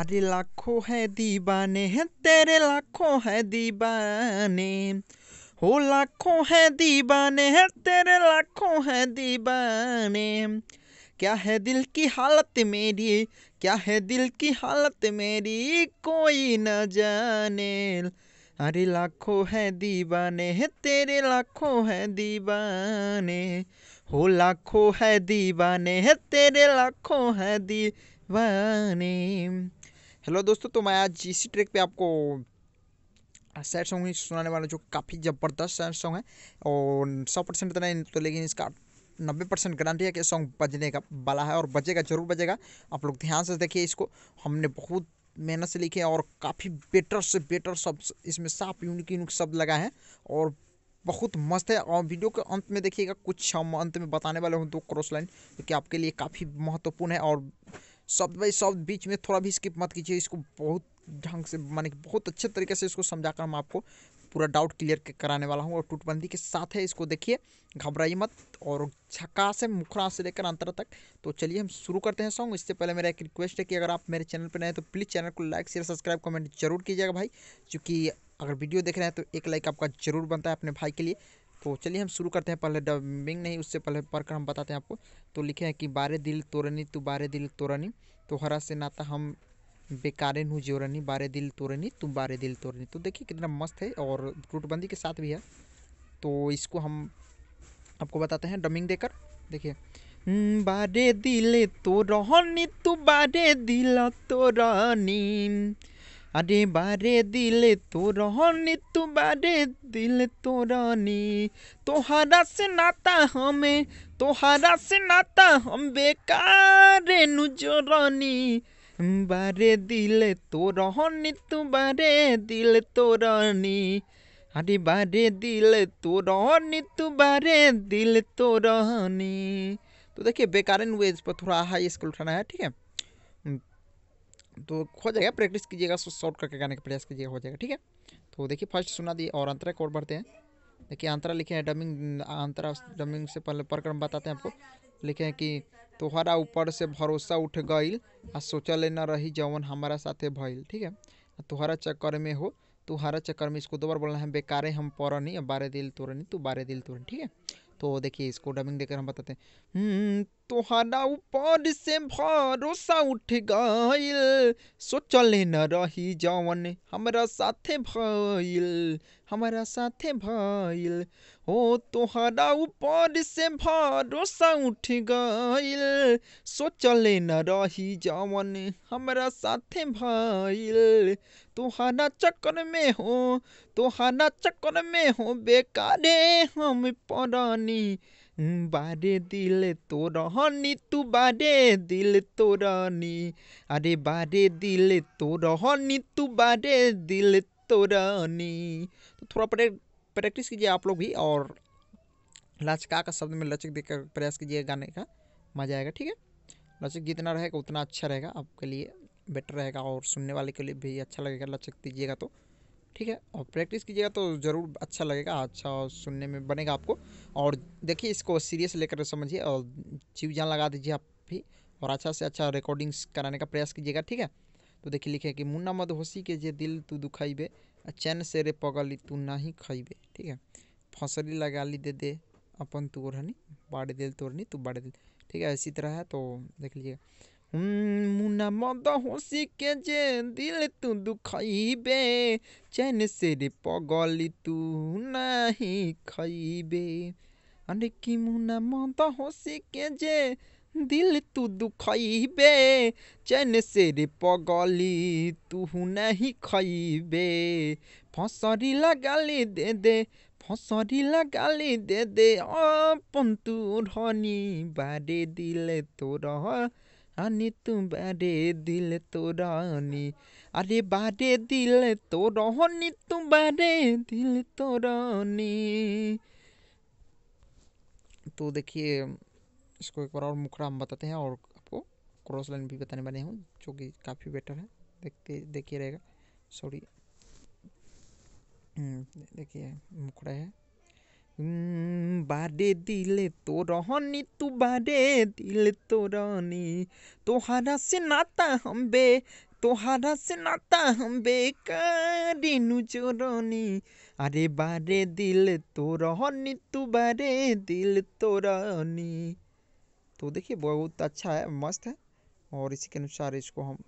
अरे लाखों है दीवाने हैं तेरे लाखों है दीवाने हो लाखों है दीवाने हैं तेरे लाखों है दीवाने क्या है दिल की हालत मेरी क्या है दिल की हालत मेरी कोई न जाने अरे लाखों है दीवाने हैं तेरे लाखों है दीवाने हो लाखों है दीवाने हैं तेरे लाखों है दीवाने हेलो दोस्तों तो मैं आज इसी ट्रैक पे आपको सैड सॉन्ग ही सुनाने वाला जो काफ़ी ज़बरदस्त सैड सॉन्ग है और सौ परसेंट तो नहीं तो लेकिन इसका नब्बे परसेंट गारंटी है कि सॉन्ग बजने का वाला है और बजेगा जरूर बजेगा आप लोग ध्यान से देखिए इसको हमने बहुत मेहनत से लिखे और काफ़ी बेटर से बेटर शब्द इसमें साफ यूनिक यूनिक शब्द लगा है और बहुत मस्त है और वीडियो के अंत में देखिएगा कुछ हम अंत में बताने वाले हूँ दो क्रॉस लाइन जो कि आपके लिए काफ़ी महत्वपूर्ण है और शब्द बाई शब्द बीच में थोड़ा भी स्किप मत कीजिए इसको बहुत ढंग से माने बहुत अच्छे तरीके से इसको समझा कर हम आपको पूरा डाउट क्लियर कराने वाला हूँ और टूटबंदी के साथ है इसको देखिए घबराइए मत और छका से मुखरा से लेकर अंतर तक तो चलिए हम शुरू करते हैं सॉन्ग इससे पहले मेरा एक रिक्वेस्ट है कि अगर आप मेरे चैनल पर नए तो प्लीज़ चैनल को लाइक शेयर सब्सक्राइब कमेंट जरूर कीजिएगा भाई क्योंकि अगर वीडियो देख रहे हैं तो एक लाइक आपका जरूर बनता है अपने भाई के लिए तो चलिए हम शुरू करते हैं पहले डबिंग नहीं उससे पहले पढ़कर हम बताते हैं आपको तो लिखे हैं कि बारे दिल तोरनी तू बारे दिल तोरनी तो हरा से नाता हम बेकारिन हूँ जोरनी बारे दिल तोरनी तुम बारे दिल तोरनी तो देखिए कितना मस्त है और टूटबंदी के साथ भी है तो इसको हम आपको बताते हैं डमिंग देकर देखिए हम्म, बारे दिल तो रहनी तू बारे दिल तोरनी अरे बारे दिल तो रहनी तू बारे दिल तो रहनी तोहरा से नाता हमें तोहरा से नाता हम बेकार नुजो बारे दिल तो रहनी तू बारे दिल तो रहनी अरे बारे दिल तो रहनी तू बारे दिल तो रहनी तो देखिए बेकार वेज पर थोड़ा हाई स्कूल उठाना है ठीक है तो हो जाएगा प्रैक्टिस कीजिएगा शॉर्ट करके गाने का प्रयास कीजिएगा हो जाएगा ठीक है तो देखिए फर्स्ट सुना दिए और अंतरा कोड बढ़ते हैं देखिए अंतरा लिखे हैं डमिंग अंतरा डमिंग से पहले प्रक्रम बताते हैं आपको लिखे हैं कि तोहरा ऊपर से भरोसा उठ गई आ सोचल लेना रही जवन हमारा साथे भइल ठीक है तुहरा चक्कर में हो तुहरा चक्कर में इसको दो बार बोलना है बेकारे हम पौरनी बारे दिल तोरनी तू बारे दिल तोरनी ठीक है तो देखिए इसको डबिंग देकर हम बताते हैं हम्म, तोहरा ऊपर से भरोसा उठ गइल सोचले न रही जवन हमारा साथे भइल हमारा साथे भइल हो तोहरा ऊपर से भरोसा उठ गइल सोचले न रही जवन हमारा साथे भइल तुहारा चक्कर में हो तुहारा चक्कर में हो बेकारे हम पड़नी बारे दिल तो रहनी तू बारे दिल तो रहनी अरे बारे दिल तो रहनी तू बारे दिल तो रहनी तो थोड़ा प्रैक्टिस कीजिए आप लोग भी और लचका का शब्द में लचक देकर प्रयास कीजिए गाने का मजा आएगा ठीक है लचक जितना रहेगा उतना अच्छा रहेगा आपके लिए बेटर रहेगा और सुनने वाले के लिए भी अच्छा लगेगा लचक दीजिएगा तो ठीक है और प्रैक्टिस कीजिएगा तो ज़रूर अच्छा लगेगा अच्छा सुनने में बनेगा आपको और देखिए इसको सीरियस लेकर समझिए और जीव जान लगा दीजिए आप भी और अच्छा से अच्छा रिकॉर्डिंग्स कराने का प्रयास कीजिएगा ठीक है तो देखिए लिखे कि मुन्ना मधोसी के जे दिल तू दुखाइबे चैन से रे पगली तू नहीं खाइबे ठीक है फसली लगा ली दे दे अपन तू ओढ़नी बाड़े दिल तोड़नी तू बाड़े दिल ठीक है इसी तरह है तो देख लीजिएगा मुना मद हसी के जे दिल तू दुखाइबे चैन से रे पगली तू नहीं खाइबे আরে কি মুনা মদ হসি কে যে দিল তু দুখাইবে চেন সে রে পগলি তুহু নাহি খাইবে ফসরি লাগালি দে দে ফসরি লাগালি দে দে অপন তু ধনী বারে দিলে তোর अरे तू बारे दिल तो रानी अरे बारे दिल तो रोनी तू बारे दिल तो रानी तो देखिए इसको एक बार और मुखड़ा हम बताते हैं और आपको क्रॉस लाइन भी बताने वाले हूँ जो कि काफ़ी बेटर है देखते देखिए रहेगा सॉरी हम्म, देखिए मुखड़ा है बारे दिले तो रहनी तू बारे दिले तो रहनी तोहरा से नाता हम बे तोहरा से नाता हम बे करीनू चोरनी अरे बारे दिल तो रहनी तू बारे दिल तो रहनी तो देखिए बहुत अच्छा है मस्त है और इसी के अनुसार इसको हम